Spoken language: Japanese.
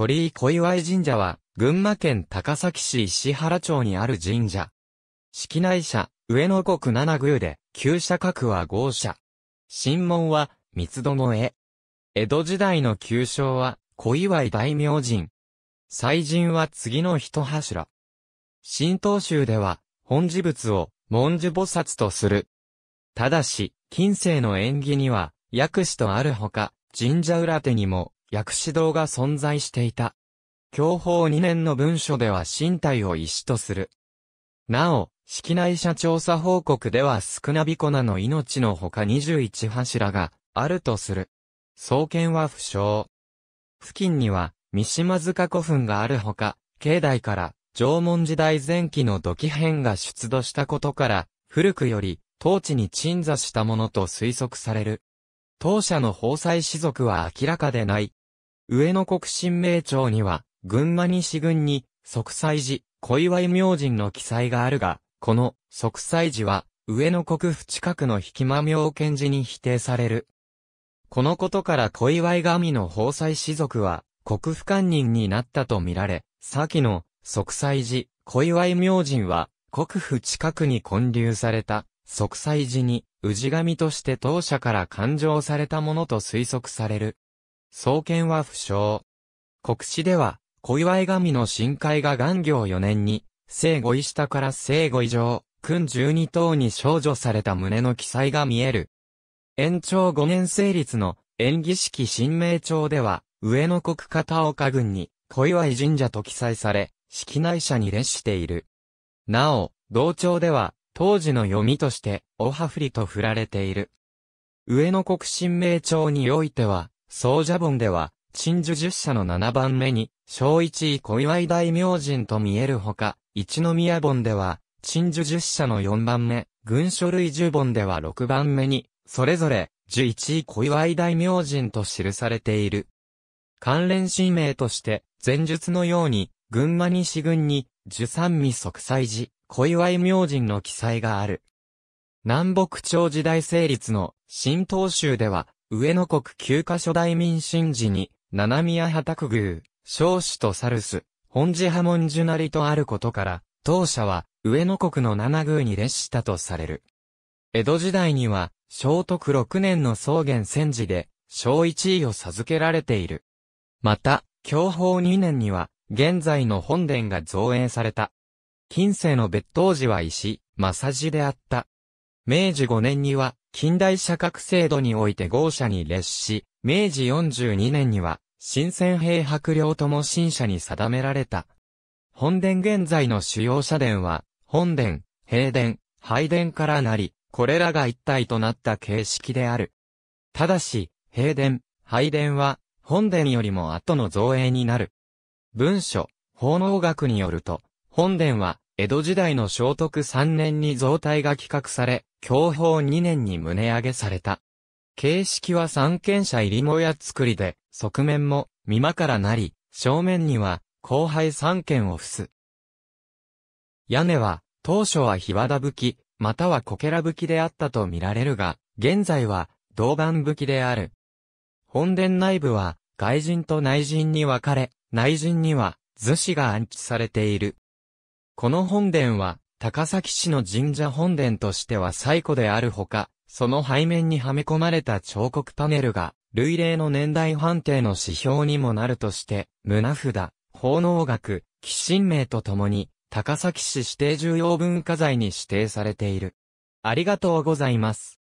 鳥居小祝神社は、群馬県高崎市石原町にある神社。式内社、上野国七宮で、旧社格は豪社。神門は、三つどの絵。江戸時代の旧称は、小祝大明神。祭神は次の一柱。神道宗では、本事物を、文殊菩薩とする。ただし、近世の縁起には、薬師とあるほか、神社裏手にも、薬師堂が存在していた。教法2年の文書では身体を石とする。なお、式内社調査報告ではスクナビコナの命のほか21柱があるとする。創建は不詳。付近には、三島塚古墳があるほか、境内から縄文時代前期の土器編が出土したことから、古くより、当地に鎮座したものと推測される。当社の法祭士族は明らかでない、上野国新名町には、群馬西軍に、即祭寺、小祝明神の記載があるが、この、即祭寺は、上野国府近くの引間明賢寺に否定される。このことから小祝神の法祭士族は、国府官人になったとみられ、先の、即祭寺、小祝明神は、国府近くに建立された、即祭寺に、氏神として当社から勘定されたものと推測される。創建は不詳。国史では、小祝神の深海が元行4年に、生後位下から生後以上、君十二等に少女された胸の記載が見える。延長5年成立の演技式新名帳では、上野国片岡郡に小祝神社と記載され、式内社に列している。なお、同調では、当時の読みとして、おはふりと振られている。上野国新名帳においては、総ジ本では、陳樹十社の七番目に、小一位小祝大明神と見えるほか、一宮本では、陳樹十社の四番目、軍書類十本では六番目に、それぞれ、十一位小祝大明神と記されている。関連神明として、前述のように、群馬西軍に、十三味即祭寺、小祝明神の記載がある。南北朝時代成立の新東州では、上野国旧華初代民進寺に、七宮畑宮、少子とサルス、本寺波紋樹なりとあることから、当社は、上野国の七宮に列したとされる。江戸時代には、聖徳六年の草原戦時で、小一位を授けられている。また、享保二年には、現在の本殿が造営された。近世の別当寺は石、正寺であった。明治5年には、近代社格制度において豪社に列し、明治42年には、新鮮兵白領とも新社に定められた。本殿現在の主要社殿は、本殿、平殿、拝殿からなり、これらが一体となった形式である。ただし、平殿、拝殿は、本殿よりも後の造営になる。文書、法能学によると、本殿は、江戸時代の聖徳3年に造体が企画され、享保2年に胸上げされた。形式は三軒者入りもや作りで、側面も、見間からなり、正面には、後輩三軒を伏す。屋根は、当初は日和田吹き、またはこけら吹きであったと見られるが、現在は、銅板吹きである。本殿内部は、外人と内人に分かれ、内人には、図紙が安置されている。この本殿は、高崎市の神社本殿としては最古であるほか、その背面にはめ込まれた彫刻パネルが、類例の年代判定の指標にもなるとして、胸札、奉納学、寄進名とともに、高崎市指定重要文化財に指定されている。ありがとうございます。